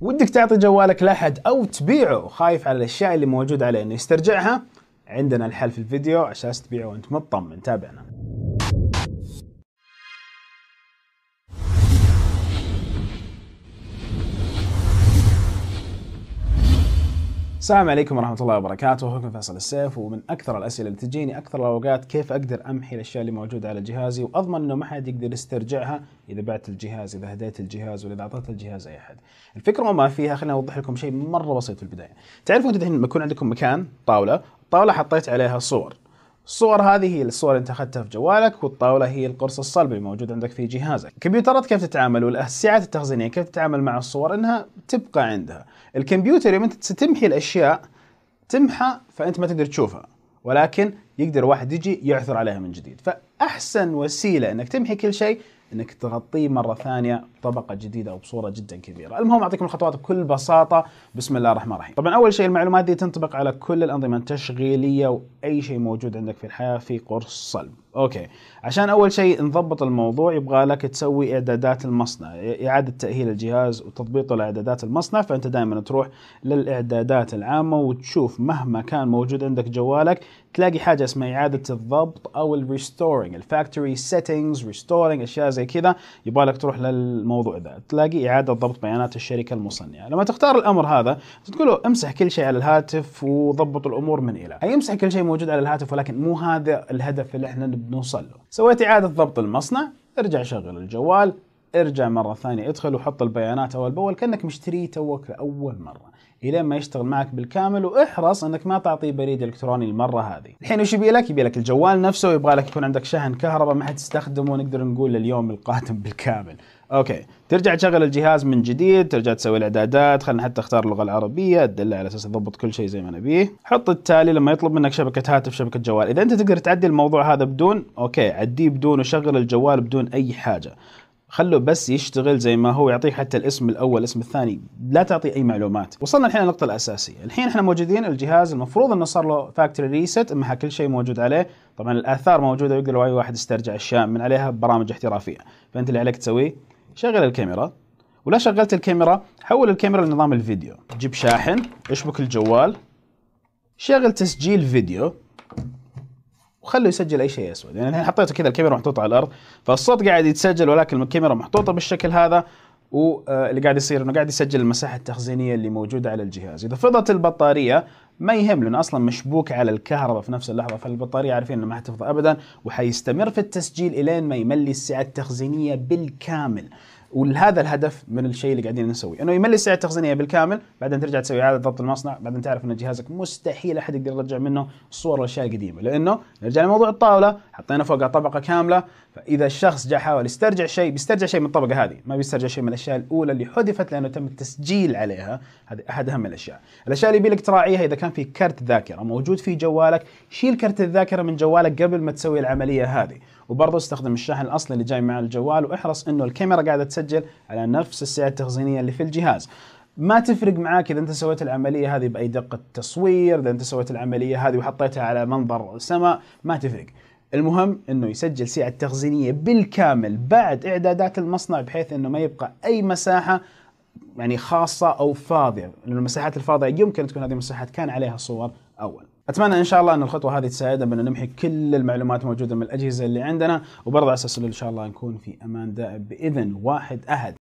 ودك تعطي جوالك لأحد أو تبيعه خايف على الأشياء اللي موجود عليه إنه يسترجعها عندنا الحل في الفيديو عشان تبيعه وأنت مطمن تابعنا السلام عليكم ورحمة الله وبركاته، أخوكم فيصل السيف ومن أكثر الأسئلة اللي تجيني أكثر الأوقات كيف أقدر أمحي الأشياء اللي موجودة على جهازي وأضمن إنه ما حد يقدر يسترجعها إذا بعت الجهاز، إذا هديت الجهاز ولا إذا أعطيت الجهاز أي أحد. الفكرة وما فيها خليني أوضح لكم شيء مرة بسيط في البداية. تعرفون أنتم الحين يكون عندكم مكان طاولة، الطاولة حطيت عليها صور، الصور هذه هي الصور اللي انت اخذتها في جوالك والطاوله هي القرص الصلب الموجود عندك في جهازك. الكمبيوترات كيف تتعامل والسعه التخزينيه كيف تتعامل مع الصور انها تبقى عندها. الكمبيوتر يوم انت تمحي الاشياء تمحى فانت ما تقدر تشوفها ولكن يقدر واحد يجي يعثر عليها من جديد، فاحسن وسيله انك تمحي كل شيء انك تغطيه مره ثانيه بطبقه جديده او بصوره جدا كبيره. المهم اعطيكم الخطوات بكل بساطه بسم الله الرحمن الرحيم. طبعا اول شيء المعلومات دي تنطبق على كل الانظمه التشغيليه واي شيء موجود عندك في الحياه في قرص صلب. اوكي. عشان اول شيء نضبط الموضوع يبغى لك تسوي اعدادات المصنع، اعاده تاهيل الجهاز وتضبيطه لاعدادات المصنع، فانت دائما تروح للاعدادات العامه وتشوف مهما كان موجود عندك جوالك تلاقي حاجه اسمها اعاده الضبط او الريستورنج، الفاكتوري سيتنجز، ريستورنج اشياء زي كذا يبغى لك تروح للموضوع ده تلاقي اعاده ضبط بيانات الشركه المصنعه لما تختار الامر هذا تقول له امسح كل شيء على الهاتف وضبط الامور من الى اي امسح كل شيء موجود على الهاتف ولكن مو هذا الهدف اللي احنا بنوصل له سويت اعاده ضبط المصنع ارجع شغل الجوال ارجع مره ثانيه ادخل وحط البيانات اول باول كانك مشتريه توك لاول مره الين ما يشتغل معك بالكامل واحرص انك ما تعطيه بريد الكتروني المره هذه. الحين وش يبي لك؟ يبي لك الجوال نفسه ويبغى لك يكون عندك شحن كهرباء ما حتستخدمه نقدر نقول لليوم القادم بالكامل. اوكي، ترجع تشغل الجهاز من جديد، ترجع تسوي الاعدادات، خلينا حتى اختار اللغه العربيه، تدل على اساس اضبط كل شيء زي ما نبيه. حط التالي لما يطلب منك شبكه هاتف، شبكه جوال، اذا انت تقدر تعدي الموضوع هذا بدون، اوكي، عديه بدون وشغل الجوال بدون اي حاجه. خله بس يشتغل زي ما هو يعطيك حتى الاسم الاول الاسم الثاني لا تعطي اي معلومات وصلنا الحين للنقطه الاساسيه الحين احنا موجودين الجهاز المفروض انه صار له فاكتوري ريست امها كل شيء موجود عليه طبعا الاثار موجوده ويقدر اي واحد يسترجع اشياء من عليها ببرامج احترافيه فانت اللي عليك تسويه شغل الكاميرا ولا شغلت الكاميرا حول الكاميرا لنظام الفيديو جيب شاحن اشبك الجوال شغل تسجيل فيديو وخله يسجل اي شيء اسود يعني الحين حطيته كذا الكاميرا محطوطه على الارض فالصوت قاعد يتسجل ولكن الكاميرا محطوطه بالشكل هذا واللي آه، قاعد يصير انه قاعد يسجل المساحه التخزينيه اللي موجوده على الجهاز اذا فضت البطاريه ما يهم لانه اصلا مشبوك على الكهرباء في نفس اللحظه فالبطاريه عارفين انه ما حتفضى ابدا وحيستمر في التسجيل الين ما يملي السعه التخزينيه بالكامل ولهذا الهدف من الشيء اللي قاعدين نسويه انه يملي السعه التخزينيه بالكامل بعدين ترجع تسوي اعاده ضبط المصنع بعدين تعرف ان جهازك مستحيل احد يقدر يرجع منه الصور والاشياء القديمه لانه نرجع لموضوع الطاوله حطينا فوقها طبقه كامله فاذا الشخص جاء حاول يسترجع شيء بيسترجع شيء من الطبقه هذه ما بيسترجع شيء من الاشياء الاولى اللي حذفت لانه تم التسجيل عليها هذه احد اهم الاشياء الاشياء اللي بيلك تراعيها اذا كان كان في كرت ذاكره موجود في جوالك شيل كرت الذاكره من جوالك قبل ما تسوي العمليه هذه وبرضه استخدم الشاحن الاصلي اللي جاي مع الجوال واحرص انه الكاميرا قاعده تسجل على نفس السعه التخزينيه اللي في الجهاز ما تفرق معاك اذا انت سويت العمليه هذه باي دقه تصوير اذا انت سويت العمليه هذه وحطيتها على منظر سماء ما تفرق المهم انه يسجل سعه التخزينيه بالكامل بعد اعدادات المصنع بحيث انه ما يبقى اي مساحه يعني خاصه او فاضيه لان المساحات الفاضيه يمكن تكون هذه المساحات كان عليها صور اول اتمنى ان شاء الله ان الخطوه هذه تساعدنا بان نمحي كل المعلومات الموجوده من الاجهزه اللي عندنا وبرضه على اساس ان شاء الله نكون في امان دائم باذن واحد احد